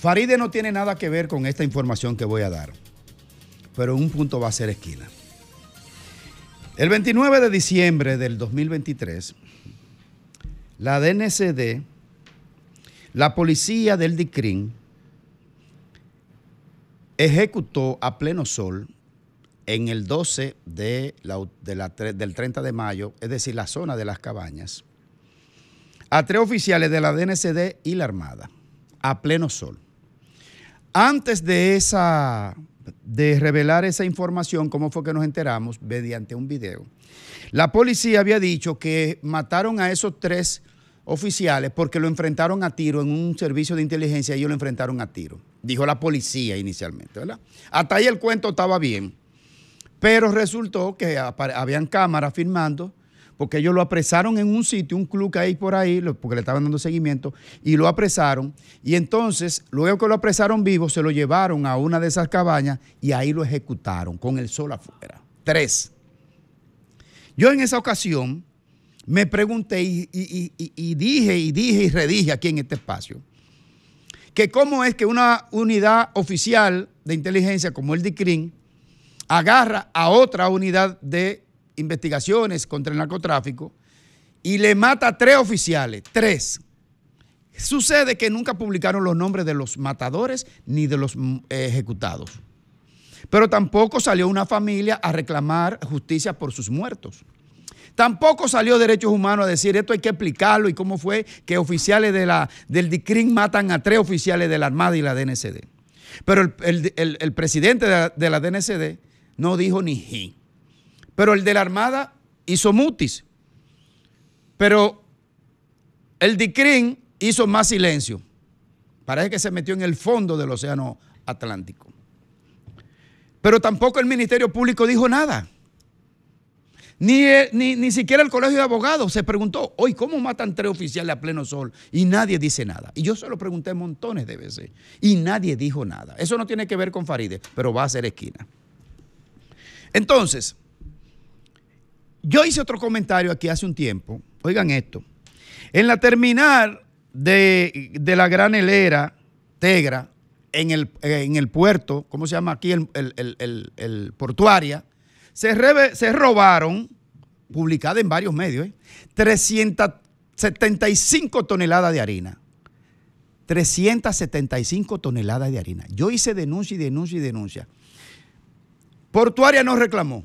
Faride no tiene nada que ver con esta información que voy a dar, pero un punto va a ser esquina. El 29 de diciembre del 2023, la DNCD, la policía del DICRIN, ejecutó a pleno sol en el 12 del 30 de mayo, es decir, la zona de las cabañas, a tres oficiales de la DNCD y la Armada, a pleno sol. Antes de esa de revelar esa información, cómo fue que nos enteramos mediante un video. La policía había dicho que mataron a esos tres oficiales porque lo enfrentaron a tiro en un servicio de inteligencia, y ellos lo enfrentaron a tiro, dijo la policía inicialmente, ¿verdad? Hasta ahí el cuento estaba bien, pero resultó que habían cámaras filmando porque ellos lo apresaron en un sitio, un club que hay por ahí, porque le estaban dando seguimiento, y lo apresaron. Y entonces, luego que lo apresaron vivo, se lo llevaron a una de esas cabañas y ahí lo ejecutaron con el sol afuera. Tres. Yo en esa ocasión me pregunté y, dije y dije y redije aquí en este espacio que cómo es que una unidad oficial de inteligencia como el DICRIN agarra a otra unidad de investigaciones contra el narcotráfico y le mata a tres oficiales, tres. Sucede que nunca publicaron los nombres de los matadores ni de los mm, ejecutados. Pero tampoco salió una familia a reclamar justicia por sus muertos. Tampoco salió Derechos Humanos a decir esto hay que explicarlo y cómo fue que oficiales de la, del DICRIN matan a tres oficiales de la Armada y la DNCD. Pero el, presidente de la, DNCD no dijo ni ji. Pero el de la Armada hizo mutis. Pero el DICRIN hizo más silencio. Parece que se metió en el fondo del Océano Atlántico. Pero tampoco el Ministerio Público dijo nada. Ni, eh, ni, ni, siquiera el colegio de abogados se preguntó, hoy, ¿cómo matan tres oficiales a pleno sol? Y nadie dice nada. Y yo se lo pregunté montones de veces. Y nadie dijo nada. Eso no tiene que ver con Farideh, pero va a ser esquina. Entonces, yo hice otro comentario aquí hace un tiempo. Oigan esto. En la terminal de, de la Gran Helera, Tegra, en el, en el, puerto, ¿cómo se llama aquí? El, el, portuaria, se, se, robaron, publicada en varios medios, 375 ¿eh? toneladas de harina. 375 toneladas de harina. Yo hice denuncia y denuncia y denuncia. Portuaria no reclamó.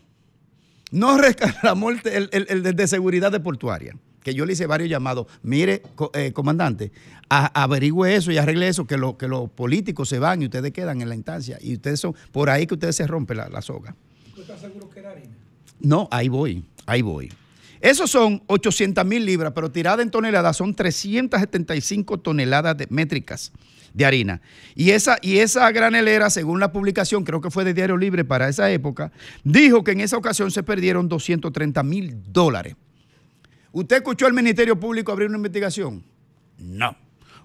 No reclamó el, el, el, de seguridad de portuaria, que yo le hice varios llamados. Mire, eh, comandante, averigüe eso y arregle eso, que, lo, que los políticos se van y ustedes quedan en la instancia. Y ustedes son, por ahí que ustedes se rompe la, soga. ¿Tú seguro que era harina? No, ahí voy, ahí voy. Esos son 800 mil libras, pero tirada en toneladas son 375 toneladas métricas de harina. Y esa, y esa granelera, según la publicación, creo que fue de Diario Libre para esa época, dijo que en esa ocasión se perdieron 230 mil dólares. ¿Usted escuchó al Ministerio Público abrir una investigación? No.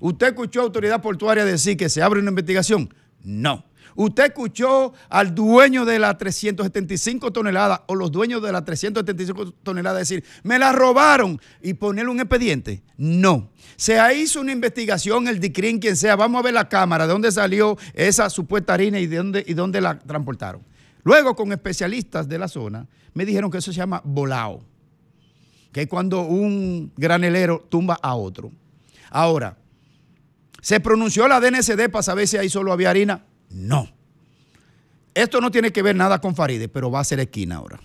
¿Usted escuchó a Autoridad Portuaria decir que se abre una investigación? No. Usted escuchó al dueño de la 375 toneladas o los dueños de la 375 toneladas decir, me la robaron y ponerle un expediente. No. Se hizo una investigación, el DICRIN, quien sea, vamos a ver la cámara, de dónde salió esa supuesta harina y de dónde, y la transportaron. Luego, con especialistas de la zona, me dijeron que eso se llama volado, que es cuando un granelero tumba a otro. Ahora, se pronunció la DNCD para saber si ahí solo había harina. No. Esto no tiene que ver nada con Faride, pero va a ser esquina ahora.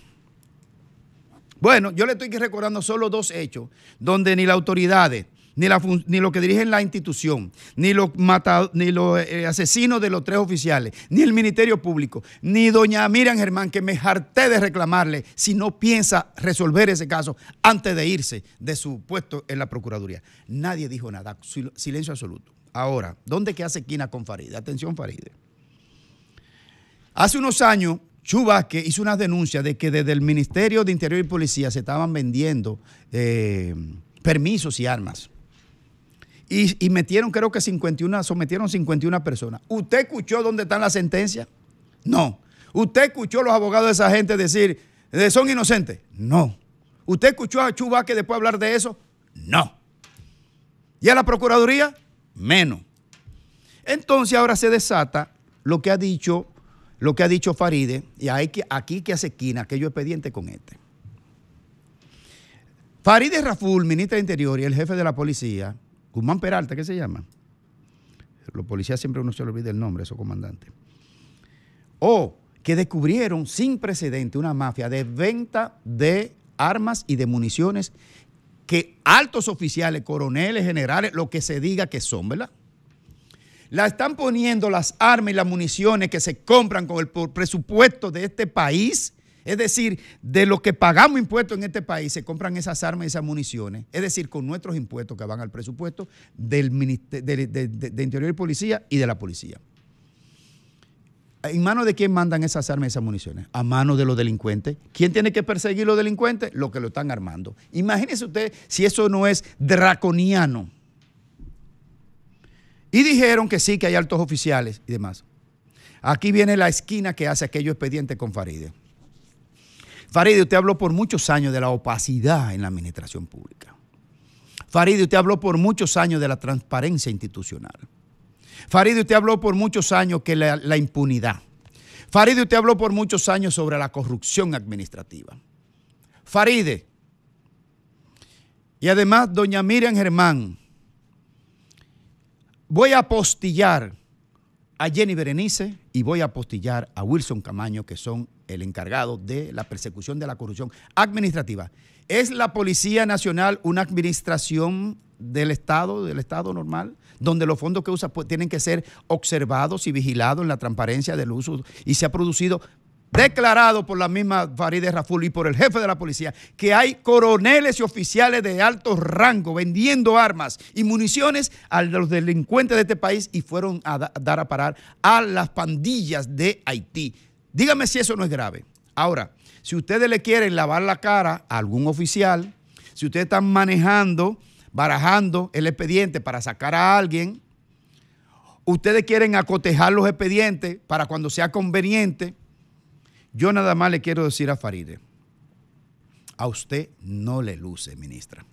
Bueno, yo le estoy recordando solo dos hechos donde ni las autoridades, ni, lo que dirigen la institución, ni los, eh, asesinos de los tres oficiales, ni el Ministerio Público, ni doña Miriam Germán, que me harté de reclamarle si no piensa resolver ese caso antes de irse de su puesto en la Procuraduría. Nadie dijo nada, silencio absoluto. Ahora, ¿dónde que hace esquina con Faride? Atención, Faride. Hace unos años, Chubasque hizo una denuncia de que desde el Ministerio de Interior y Policía se estaban vendiendo eh, permisos y armas. Y, metieron, creo que 51, sometieron 51 personas. ¿Usted escuchó dónde están la sentencia? No. ¿Usted escuchó a los abogados de esa gente decir, son inocentes? No. ¿Usted escuchó a Chubasque después hablar de eso? No. ¿Y a la Procuraduría? Menos. Entonces ahora se desata lo que ha dicho lo que ha dicho Faride, y hay que, aquí que hace esquina, aquello expediente con este. Faride Raful, Ministro de Interior y el jefe de la policía, Guzmán Peralta, ¿qué se llama? Los policías siempre uno se le olvida el nombre, esos comandantes. O que descubrieron sin precedente una mafia de venta de armas y de municiones que altos oficiales, coroneles, generales, lo que se diga que son, ¿verdad? la están poniendo las armas y las municiones que se compran con el presupuesto de este país. Es decir, de lo que pagamos impuestos en este país, se compran esas armas y esas municiones. Es decir, con nuestros impuestos que van al presupuesto del de, de, Interior y Policía y de la Policía. ¿En manos de quién mandan esas armas y esas municiones? A manos de los delincuentes. ¿Quién tiene que perseguir los delincuentes? Los que lo están armando. Imagínese usted si eso no es draconiano. Y dijeron que sí, que hay altos oficiales y demás. Aquí viene la esquina que hace aquello expediente con Faride. Faride, usted habló por muchos años de la opacidad en la administración pública. Faride, usted habló por muchos años de la transparencia institucional. Faride, usted habló por muchos años que la, impunidad. Faride, usted habló por muchos años sobre la corrupción administrativa. Faride. Y además, doña Miriam Germán, voy a apostillar a Jenny Berenice y voy a apostillar a Wilson Camaño, que son el encargado de la persecución de la corrupción administrativa. ¿Es la Policía Nacional una administración del Estado, del Estado normal, donde los fondos que usa pues, tienen que ser observados y vigilados en la transparencia del uso y se ha producido declarado por la misma Farideh Raful y por el jefe de la policía, que hay coroneles y oficiales de alto rango vendiendo armas y municiones a los delincuentes de este país y fueron a, dar a parar a las pandillas de Haití. Dígame si eso no es grave. Ahora, si ustedes le quieren lavar la cara a algún oficial, si ustedes están manejando, barajando el expediente para sacar a alguien, ustedes quieren acotejar los expedientes para cuando sea conveniente, yo nada más le quiero decir a Faride, a usted no le luce, ministra.